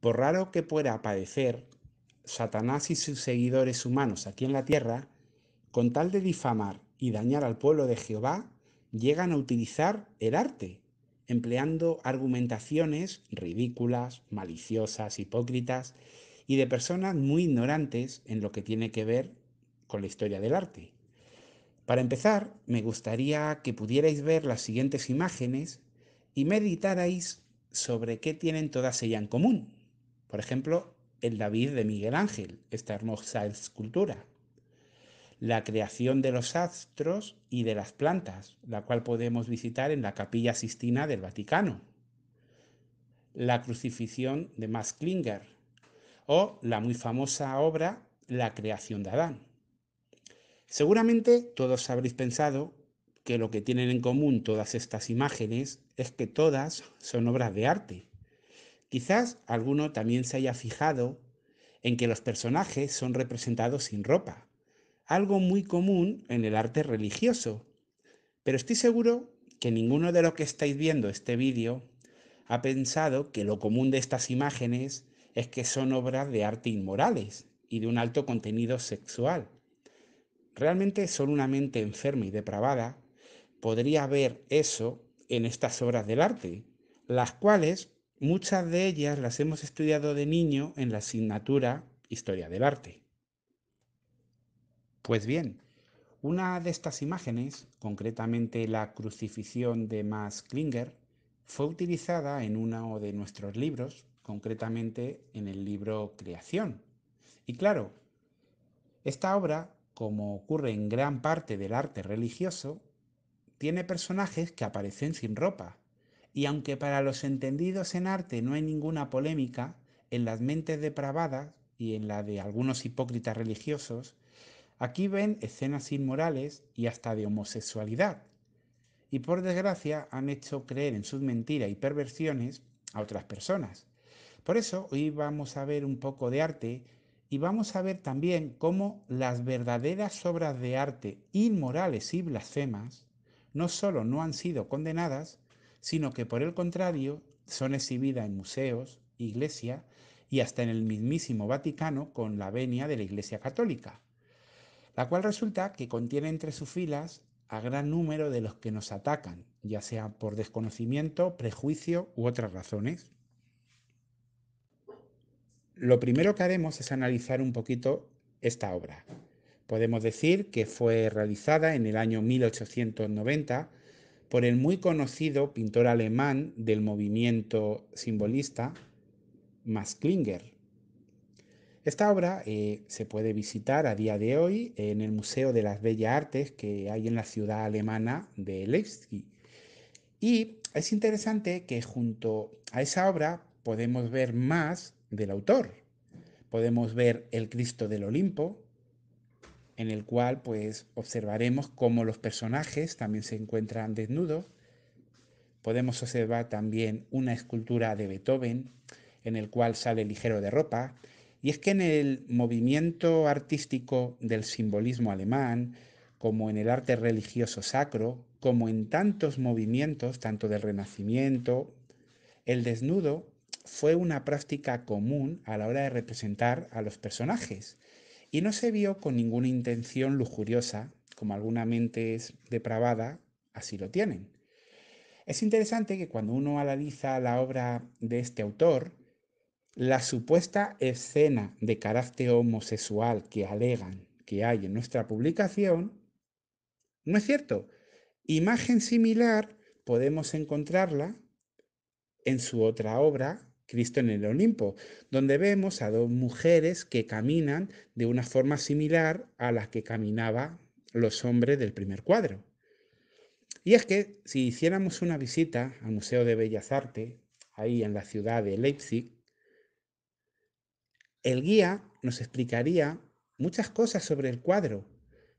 Por raro que pueda parecer, Satanás y sus seguidores humanos aquí en la tierra, con tal de difamar y dañar al pueblo de Jehová, llegan a utilizar el arte, empleando argumentaciones ridículas, maliciosas, hipócritas y de personas muy ignorantes en lo que tiene que ver con la historia del arte. Para empezar, me gustaría que pudierais ver las siguientes imágenes y meditarais sobre qué tienen todas ellas en común. Por ejemplo, el David de Miguel Ángel, esta hermosa escultura. La creación de los astros y de las plantas, la cual podemos visitar en la Capilla Sistina del Vaticano. La crucifixión de Max Klinger o la muy famosa obra La creación de Adán. Seguramente todos habréis pensado que lo que tienen en común todas estas imágenes es que todas son obras de arte Quizás alguno también se haya fijado en que los personajes son representados sin ropa, algo muy común en el arte religioso. Pero estoy seguro que ninguno de los que estáis viendo este vídeo ha pensado que lo común de estas imágenes es que son obras de arte inmorales y de un alto contenido sexual. Realmente solo una mente enferma y depravada podría ver eso en estas obras del arte, las cuales Muchas de ellas las hemos estudiado de niño en la asignatura Historia del Arte. Pues bien, una de estas imágenes, concretamente la crucifixión de Max Klinger, fue utilizada en uno de nuestros libros, concretamente en el libro Creación. Y claro, esta obra, como ocurre en gran parte del arte religioso, tiene personajes que aparecen sin ropa, y aunque para los entendidos en arte no hay ninguna polémica, en las mentes depravadas y en la de algunos hipócritas religiosos, aquí ven escenas inmorales y hasta de homosexualidad. Y por desgracia han hecho creer en sus mentiras y perversiones a otras personas. Por eso hoy vamos a ver un poco de arte y vamos a ver también cómo las verdaderas obras de arte inmorales y blasfemas no solo no han sido condenadas, sino que por el contrario son exhibidas en museos, iglesia y hasta en el mismísimo Vaticano con la venia de la Iglesia Católica, la cual resulta que contiene entre sus filas a gran número de los que nos atacan, ya sea por desconocimiento, prejuicio u otras razones. Lo primero que haremos es analizar un poquito esta obra. Podemos decir que fue realizada en el año 1890 por el muy conocido pintor alemán del movimiento simbolista, Max Klinger. Esta obra eh, se puede visitar a día de hoy en el Museo de las Bellas Artes que hay en la ciudad alemana de Leipzig. Y es interesante que junto a esa obra podemos ver más del autor. Podemos ver el Cristo del Olimpo, en el cual pues observaremos cómo los personajes también se encuentran desnudos. Podemos observar también una escultura de Beethoven en el cual sale ligero de ropa. Y es que en el movimiento artístico del simbolismo alemán, como en el arte religioso sacro, como en tantos movimientos, tanto del Renacimiento, el desnudo fue una práctica común a la hora de representar a los personajes y no se vio con ninguna intención lujuriosa, como alguna mente es depravada, así lo tienen. Es interesante que cuando uno analiza la obra de este autor, la supuesta escena de carácter homosexual que alegan que hay en nuestra publicación, no es cierto. Imagen similar podemos encontrarla en su otra obra, Cristo en el Olimpo, donde vemos a dos mujeres que caminan de una forma similar a la que caminaban los hombres del primer cuadro. Y es que si hiciéramos una visita al Museo de Bellas Artes, ahí en la ciudad de Leipzig, el guía nos explicaría muchas cosas sobre el cuadro,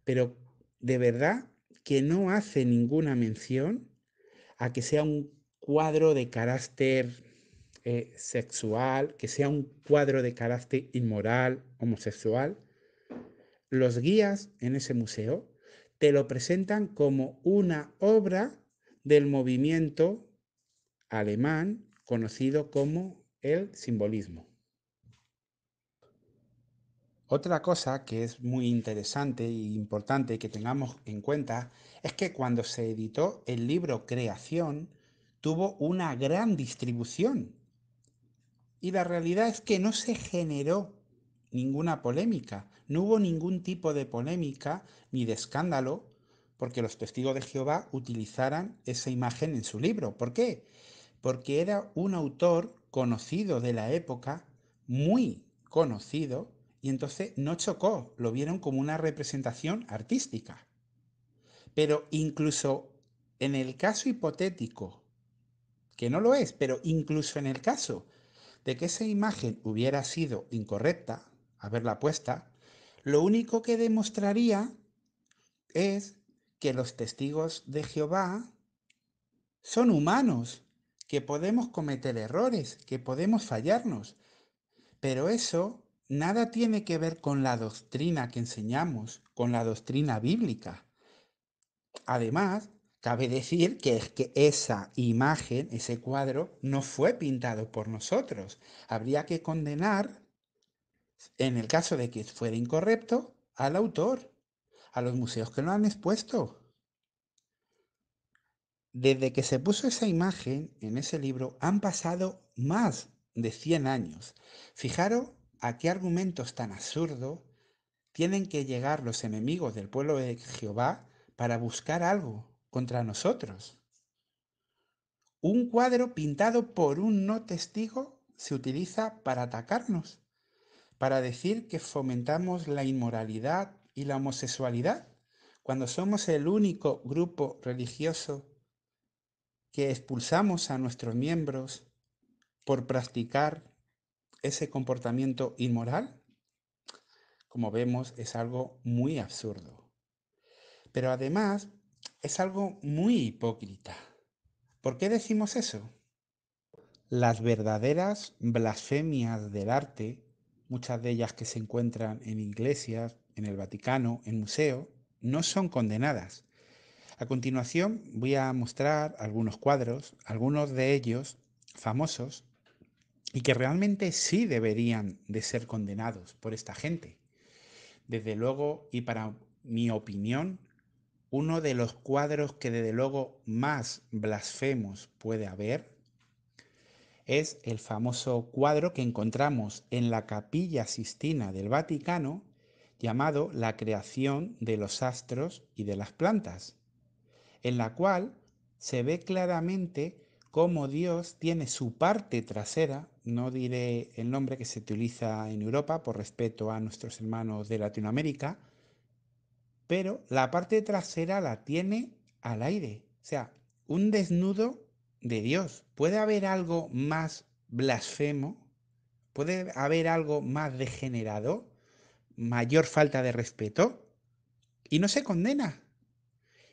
pero de verdad que no hace ninguna mención a que sea un cuadro de carácter eh, sexual, que sea un cuadro de carácter inmoral, homosexual, los guías en ese museo te lo presentan como una obra del movimiento alemán conocido como el simbolismo. Otra cosa que es muy interesante e importante que tengamos en cuenta es que cuando se editó el libro Creación tuvo una gran distribución y la realidad es que no se generó ninguna polémica, no hubo ningún tipo de polémica ni de escándalo porque los testigos de Jehová utilizaran esa imagen en su libro. ¿Por qué? Porque era un autor conocido de la época, muy conocido, y entonces no chocó, lo vieron como una representación artística. Pero incluso en el caso hipotético, que no lo es, pero incluso en el caso de que esa imagen hubiera sido incorrecta, haberla puesta, lo único que demostraría es que los testigos de Jehová son humanos, que podemos cometer errores, que podemos fallarnos. Pero eso nada tiene que ver con la doctrina que enseñamos, con la doctrina bíblica. Además, Cabe decir que es que esa imagen, ese cuadro, no fue pintado por nosotros. Habría que condenar, en el caso de que fuera incorrecto, al autor, a los museos que lo han expuesto. Desde que se puso esa imagen en ese libro han pasado más de 100 años. Fijaros a qué argumentos tan absurdos tienen que llegar los enemigos del pueblo de Jehová para buscar algo contra nosotros. Un cuadro pintado por un no testigo se utiliza para atacarnos, para decir que fomentamos la inmoralidad y la homosexualidad, cuando somos el único grupo religioso que expulsamos a nuestros miembros por practicar ese comportamiento inmoral, como vemos, es algo muy absurdo. Pero además es algo muy hipócrita. ¿Por qué decimos eso? Las verdaderas blasfemias del arte, muchas de ellas que se encuentran en iglesias, en el Vaticano, en museos, no son condenadas. A continuación voy a mostrar algunos cuadros, algunos de ellos famosos, y que realmente sí deberían de ser condenados por esta gente. Desde luego, y para mi opinión, uno de los cuadros que desde luego más blasfemos puede haber es el famoso cuadro que encontramos en la capilla sistina del Vaticano llamado La creación de los astros y de las plantas, en la cual se ve claramente cómo Dios tiene su parte trasera, no diré el nombre que se utiliza en Europa por respeto a nuestros hermanos de Latinoamérica, pero la parte trasera la tiene al aire. O sea, un desnudo de Dios. ¿Puede haber algo más blasfemo? ¿Puede haber algo más degenerado? ¿Mayor falta de respeto? Y no se condena.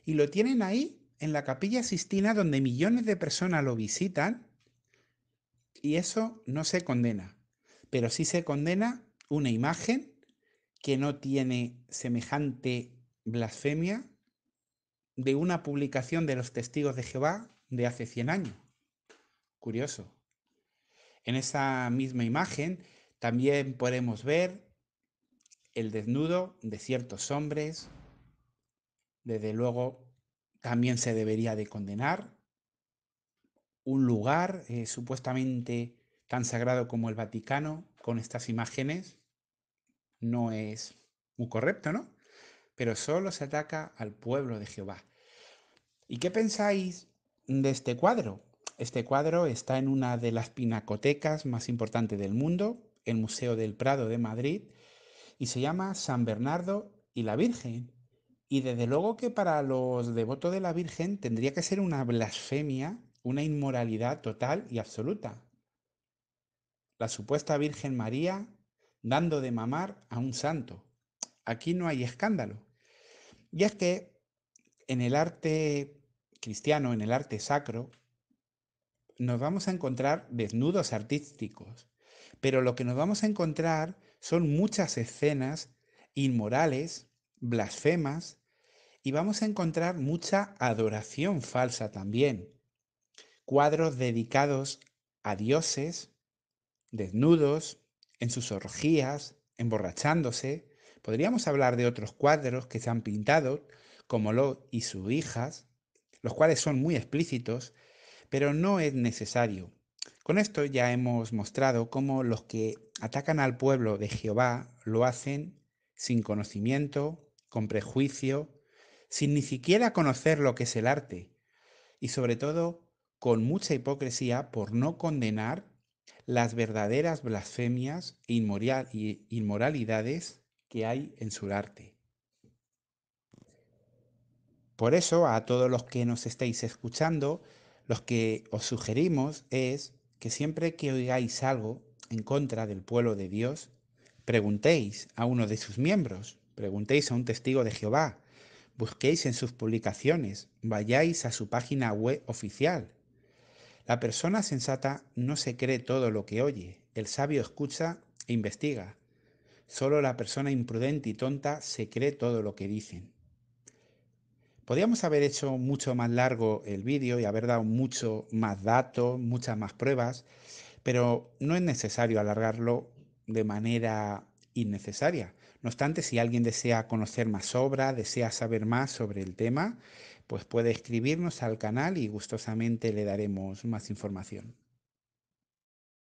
Y lo tienen ahí, en la capilla Sistina, donde millones de personas lo visitan, y eso no se condena. Pero sí se condena una imagen que no tiene semejante blasfemia de una publicación de los testigos de Jehová de hace 100 años. Curioso. En esa misma imagen también podemos ver el desnudo de ciertos hombres. Desde luego, también se debería de condenar un lugar eh, supuestamente tan sagrado como el Vaticano con estas imágenes. No es muy correcto, ¿no? pero solo se ataca al pueblo de Jehová. ¿Y qué pensáis de este cuadro? Este cuadro está en una de las pinacotecas más importantes del mundo, el Museo del Prado de Madrid, y se llama San Bernardo y la Virgen. Y desde luego que para los devotos de la Virgen tendría que ser una blasfemia, una inmoralidad total y absoluta. La supuesta Virgen María dando de mamar a un santo. Aquí no hay escándalo. Y es que en el arte cristiano, en el arte sacro, nos vamos a encontrar desnudos artísticos, pero lo que nos vamos a encontrar son muchas escenas inmorales, blasfemas, y vamos a encontrar mucha adoración falsa también. Cuadros dedicados a dioses, desnudos, en sus orgías, emborrachándose, Podríamos hablar de otros cuadros que se han pintado, como lo y sus hijas, los cuales son muy explícitos, pero no es necesario. Con esto ya hemos mostrado cómo los que atacan al pueblo de Jehová lo hacen sin conocimiento, con prejuicio, sin ni siquiera conocer lo que es el arte y sobre todo con mucha hipocresía por no condenar las verdaderas blasfemias e inmoralidades hay en su arte. Por eso, a todos los que nos estéis escuchando, los que os sugerimos es que siempre que oigáis algo en contra del pueblo de Dios, preguntéis a uno de sus miembros, preguntéis a un testigo de Jehová, busquéis en sus publicaciones, vayáis a su página web oficial. La persona sensata no se cree todo lo que oye, el sabio escucha e investiga, Solo la persona imprudente y tonta se cree todo lo que dicen. Podríamos haber hecho mucho más largo el vídeo y haber dado mucho más datos, muchas más pruebas, pero no es necesario alargarlo de manera innecesaria. No obstante, si alguien desea conocer más obra, desea saber más sobre el tema, pues puede escribirnos al canal y gustosamente le daremos más información.